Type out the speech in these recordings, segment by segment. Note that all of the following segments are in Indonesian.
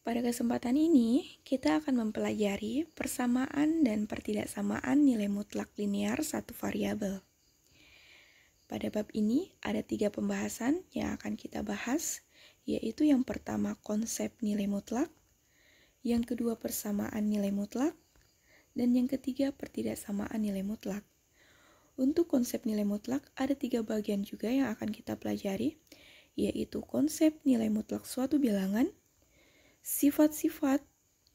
Pada kesempatan ini, kita akan mempelajari persamaan dan pertidaksamaan nilai mutlak linear satu variabel. Pada bab ini, ada tiga pembahasan yang akan kita bahas, yaitu yang pertama konsep nilai mutlak, yang kedua persamaan nilai mutlak, dan yang ketiga pertidaksamaan nilai mutlak. Untuk konsep nilai mutlak, ada tiga bagian juga yang akan kita pelajari, yaitu konsep nilai mutlak suatu bilangan, sifat-sifat,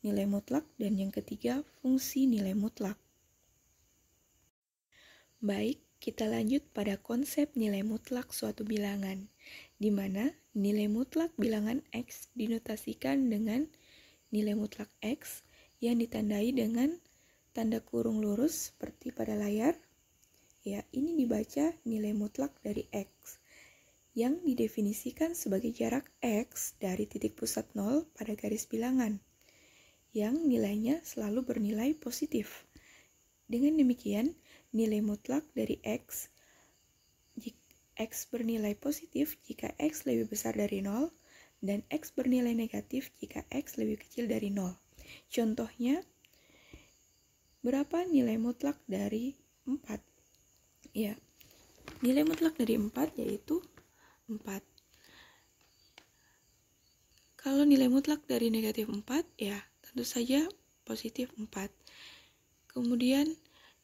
nilai mutlak, dan yang ketiga fungsi nilai mutlak. Baik, kita lanjut pada konsep nilai mutlak suatu bilangan, di mana nilai mutlak bilangan X dinotasikan dengan nilai mutlak X yang ditandai dengan tanda kurung lurus seperti pada layar. Ya, ini dibaca nilai mutlak dari X yang didefinisikan sebagai jarak X dari titik pusat nol pada garis bilangan, yang nilainya selalu bernilai positif. Dengan demikian, nilai mutlak dari X, X bernilai positif jika X lebih besar dari nol dan X bernilai negatif jika X lebih kecil dari nol. Contohnya, berapa nilai mutlak dari 4? Ya, nilai mutlak dari 4 yaitu 4. Kalau nilai mutlak dari negatif 4, ya tentu saja positif 4. Kemudian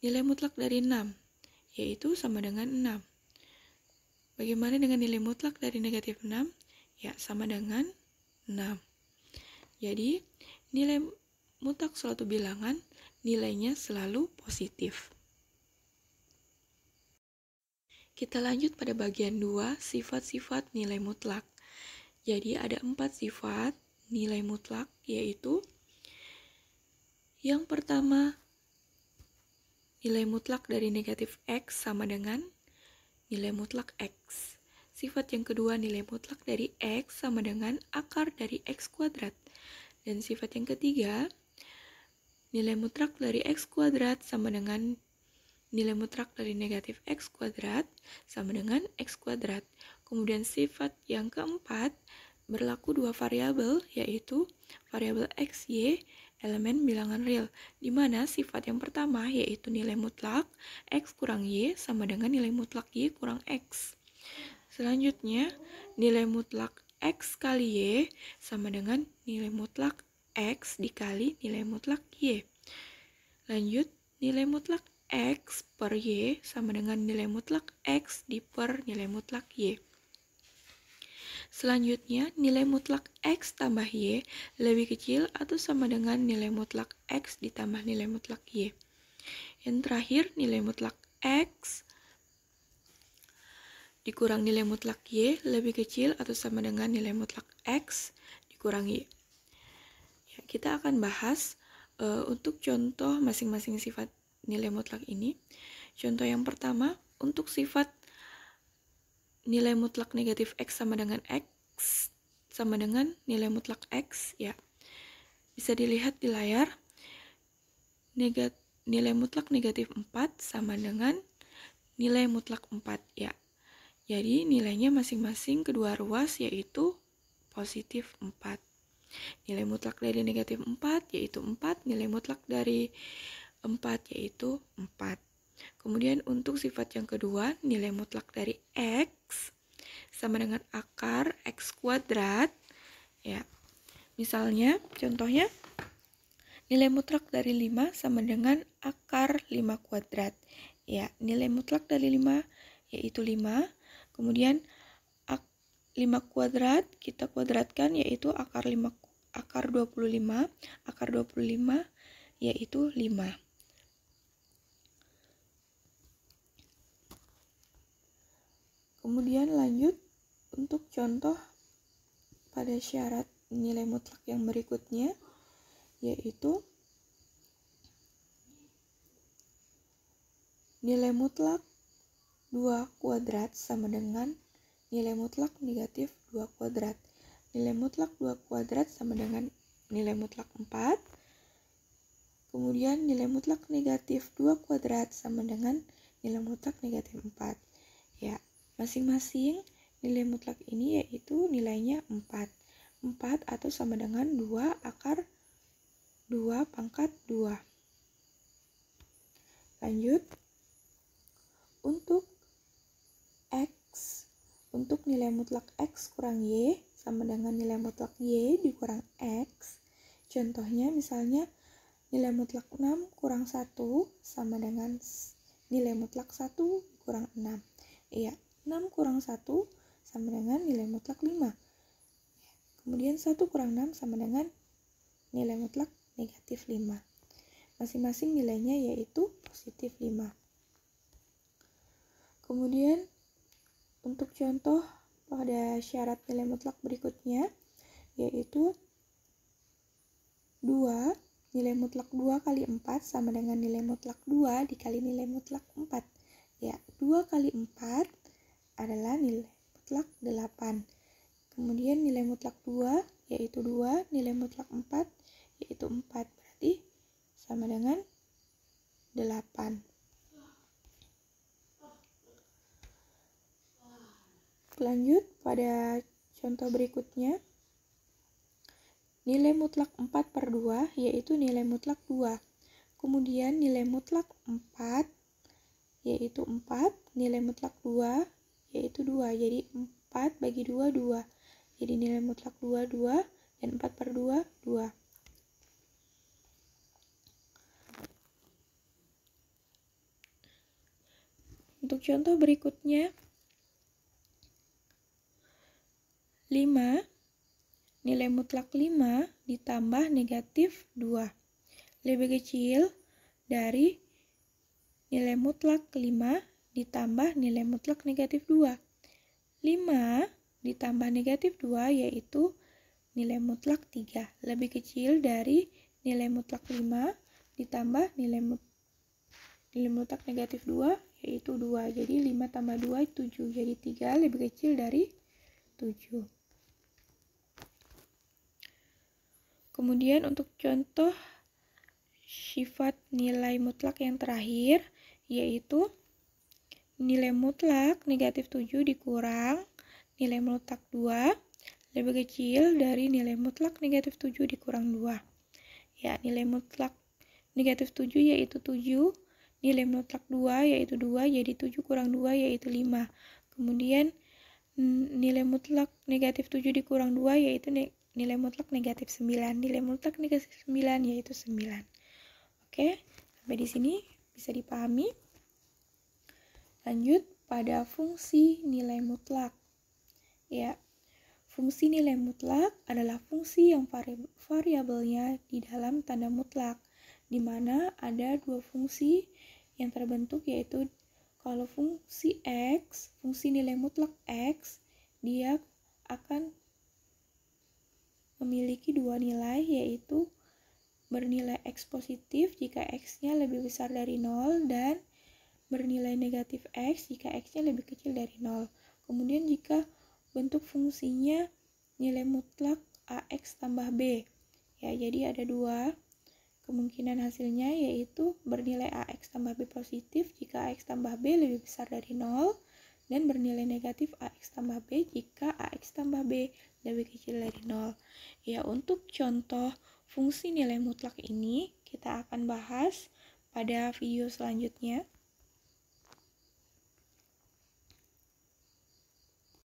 nilai mutlak dari 6, yaitu sama dengan 6. Bagaimana dengan nilai mutlak dari negatif 6? Ya, sama dengan 6. Jadi, nilai mutlak suatu bilangan nilainya selalu positif. Kita lanjut pada bagian 2, sifat-sifat nilai mutlak. Jadi ada empat sifat nilai mutlak, yaitu yang pertama, nilai mutlak dari negatif X sama dengan nilai mutlak X. Sifat yang kedua, nilai mutlak dari X sama dengan akar dari X kuadrat. Dan sifat yang ketiga, nilai mutlak dari X kuadrat sama dengan Nilai mutlak dari negatif x kuadrat sama dengan x kuadrat. Kemudian sifat yang keempat berlaku dua variabel yaitu variabel x, y, elemen bilangan real, di mana sifat yang pertama yaitu nilai mutlak x kurang y sama dengan nilai mutlak y kurang x. Selanjutnya, nilai mutlak x kali y sama dengan nilai mutlak x dikali nilai mutlak y. Lanjut, nilai mutlak X per Y sama dengan nilai mutlak X di per nilai mutlak Y. Selanjutnya, nilai mutlak X tambah Y lebih kecil atau sama dengan nilai mutlak X ditambah nilai mutlak Y. Yang terakhir, nilai mutlak X dikurang nilai mutlak Y lebih kecil atau sama dengan nilai mutlak X dikurang Y. Ya, kita akan bahas uh, untuk contoh masing-masing sifat nilai mutlak ini. Contoh yang pertama, untuk sifat nilai mutlak negatif X sama dengan X sama dengan nilai mutlak X, ya. Bisa dilihat di layar, negat, nilai mutlak negatif 4 sama dengan nilai mutlak 4, ya. Jadi nilainya masing-masing kedua ruas yaitu positif 4. Nilai mutlak dari negatif 4 yaitu 4, nilai mutlak dari 4 yaitu 4. Kemudian untuk sifat yang kedua, nilai mutlak dari X sama dengan akar X kuadrat. Ya. Misalnya, contohnya, nilai mutlak dari 5 sama dengan akar 5 kuadrat. Ya, nilai mutlak dari 5 yaitu 5. Kemudian, 5 kuadrat kita kuadratkan yaitu akar 5 akar 25 akar 25 yaitu 5 Kemudian lanjut untuk contoh pada syarat nilai mutlak yang berikutnya yaitu nilai mutlak 2 kuadrat sama dengan nilai mutlak negatif 2 kuadrat. Nilai mutlak 2 kuadrat sama dengan nilai mutlak 4. Kemudian nilai mutlak negatif 2 kuadrat sama dengan nilai mutlak negatif 4. Ya, Masing-masing nilai mutlak ini yaitu nilainya 4. 4 atau sama dengan 2 akar 2 pangkat 2. Lanjut. Untuk X, untuk nilai mutlak X kurang Y sama dengan nilai mutlak Y dikurang X. Contohnya misalnya nilai mutlak 6 kurang 1 sama dengan nilai mutlak 1 kurang 6. Iya, 6 kurang 1 sama dengan nilai mutlak 5. Kemudian 1 kurang 6 sama dengan nilai mutlak negatif 5. Masing-masing nilainya yaitu positif 5. Kemudian untuk contoh pada syarat nilai mutlak berikutnya yaitu 2 nilai mutlak 2 kali 4 sama dengan nilai mutlak 2 dikali nilai mutlak 4 ya 2 kali 4 adalah nilai mutlak 8. Kemudian nilai mutlak 2 yaitu 2, nilai mutlak 4 yaitu 4. Berarti sama dengan 8. Lanjut pada contoh berikutnya. Nilai mutlak 4 per 2 yaitu nilai mutlak 2. Kemudian nilai mutlak 4 yaitu 4, nilai mutlak 2 yaitu 2 jadi 4 bagi 2 2 jadi nilai mutlak 2 2 dan 4 per 2 2 untuk contoh berikutnya 5 nilai mutlak 5 ditambah negatif 2 lebih kecil dari nilai mutlak 5 ditambah nilai mutlak negatif 2. 5 ditambah negatif 2 yaitu nilai mutlak 3, lebih kecil dari nilai mutlak 5 ditambah nilai mutlak nilai mutlak negatif 2 yaitu 2 jadi 5 tambah 2 7 jadi 3 lebih kecil dari 7 kemudian untuk contoh sifat nilai mutlak yang terakhir yaitu nilai mutlak negatif 7 dikurang nilai mutlak 2 lebih kecil dari nilai mutlak negatif 7 dikurang 2. Ya, nilai mutlak negatif 7 yaitu 7, nilai mutlak 2 yaitu 2, jadi 7 kurang 2 yaitu 5. Kemudian nilai mutlak negatif 7 dikurang 2 yaitu nilai mutlak negatif 9, nilai mutlak negatif 9 yaitu 9. Oke, sampai di sini bisa dipahami. Lanjut pada fungsi nilai mutlak. Ya, fungsi nilai mutlak adalah fungsi yang vari variabelnya di dalam tanda mutlak, di mana ada dua fungsi yang terbentuk yaitu kalau fungsi x, fungsi nilai mutlak x, dia akan memiliki dua nilai yaitu bernilai x positif jika x-nya lebih besar dari 0 dan bernilai negatif x jika x-nya lebih kecil dari nol. Kemudian jika bentuk fungsinya nilai mutlak ax tambah b. Ya, jadi ada dua kemungkinan hasilnya yaitu bernilai ax tambah b positif jika ax tambah b lebih besar dari nol dan bernilai negatif ax tambah b jika ax tambah b lebih kecil dari nol. Ya, untuk contoh fungsi nilai mutlak ini kita akan bahas pada video selanjutnya.